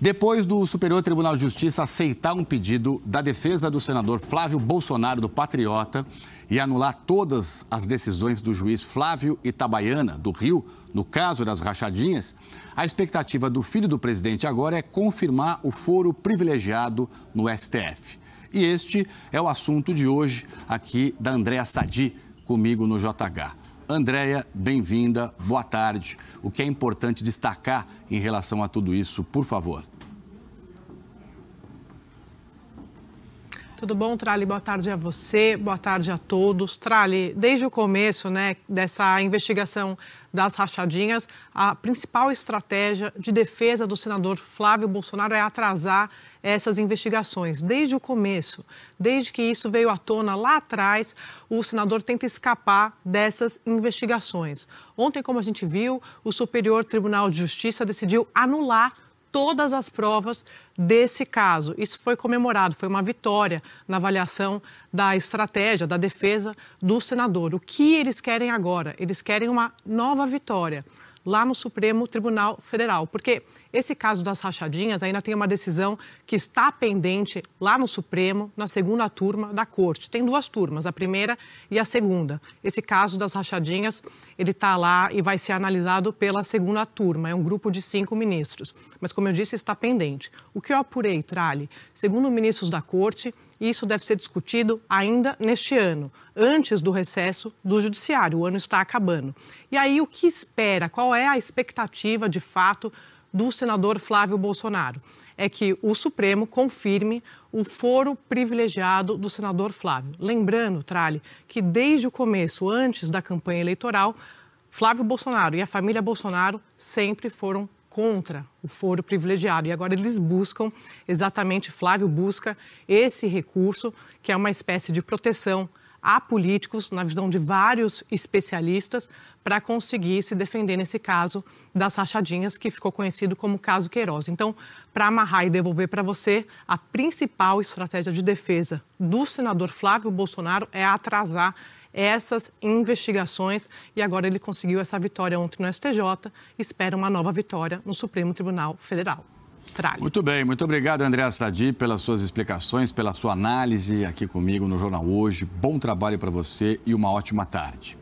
Depois do Superior Tribunal de Justiça aceitar um pedido da defesa do senador Flávio Bolsonaro, do Patriota, e anular todas as decisões do juiz Flávio Itabaiana, do Rio, no caso das rachadinhas, a expectativa do filho do presidente agora é confirmar o foro privilegiado no STF. E este é o assunto de hoje aqui da Andréa Sadi, comigo no JH. Andréia, bem-vinda, boa tarde. O que é importante destacar em relação a tudo isso, por favor? Tudo bom, Trali? Boa tarde a você, boa tarde a todos. Trali, desde o começo né, dessa investigação das rachadinhas, a principal estratégia de defesa do senador Flávio Bolsonaro é atrasar essas investigações. Desde o começo, desde que isso veio à tona lá atrás, o senador tenta escapar dessas investigações. Ontem, como a gente viu, o Superior Tribunal de Justiça decidiu anular todas as provas desse caso. Isso foi comemorado, foi uma vitória na avaliação da estratégia, da defesa do senador. O que eles querem agora? Eles querem uma nova vitória lá no Supremo Tribunal Federal. Porque esse caso das rachadinhas ainda tem uma decisão que está pendente lá no Supremo, na segunda turma da Corte. Tem duas turmas, a primeira e a segunda. Esse caso das rachadinhas, ele está lá e vai ser analisado pela segunda turma. É um grupo de cinco ministros. Mas, como eu disse, está pendente. O que eu apurei, Trali? Segundo ministros da Corte, e isso deve ser discutido ainda neste ano, antes do recesso do Judiciário. O ano está acabando. E aí, o que espera? Qual é a expectativa, de fato, do senador Flávio Bolsonaro? É que o Supremo confirme o foro privilegiado do senador Flávio. Lembrando, trale, que desde o começo, antes da campanha eleitoral, Flávio Bolsonaro e a família Bolsonaro sempre foram contra o foro privilegiado. E agora eles buscam, exatamente, Flávio busca esse recurso, que é uma espécie de proteção a políticos, na visão de vários especialistas, para conseguir se defender nesse caso das rachadinhas, que ficou conhecido como caso Queiroz. Então, para amarrar e devolver para você, a principal estratégia de defesa do senador Flávio Bolsonaro é atrasar essas investigações e agora ele conseguiu essa vitória ontem no STJ, espera uma nova vitória no Supremo Tribunal Federal. Muito bem, muito obrigado, André Sadi, pelas suas explicações, pela sua análise aqui comigo no Jornal Hoje. Bom trabalho para você e uma ótima tarde.